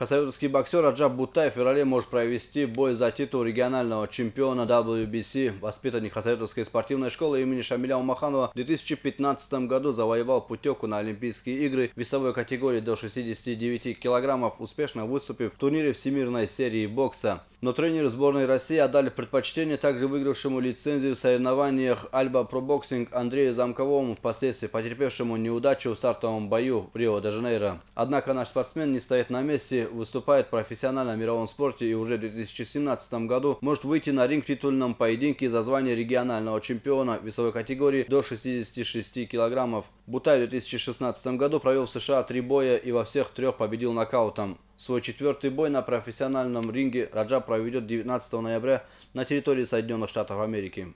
Хасавюрский боксер Аджаб Бутай в феврале может провести бой за титул регионального чемпиона WBC. Воспитанник Хасавюрской спортивной школы имени Шамиля Умаханова в 2015 году завоевал путевку на Олимпийские игры весовой категории до 69 килограммов, успешно выступив в турнире всемирной серии бокса. Но тренеры сборной России отдали предпочтение также выигравшему лицензию в соревнованиях Альба Пробоксинг Андрею Замковому, впоследствии потерпевшему неудачу в стартовом бою в Рио-де-Жанейро. Однако наш спортсмен не стоит на месте, выступает профессионально в мировом спорте и уже в 2017 году может выйти на ринг в титульном поединке за звание регионального чемпиона весовой категории до 66 килограммов. Бутай в 2016 году провел в США три боя и во всех трех победил нокаутом. Свой четвертый бой на профессиональном ринге Раджа проведет 19 ноября на территории Соединенных Штатов Америки.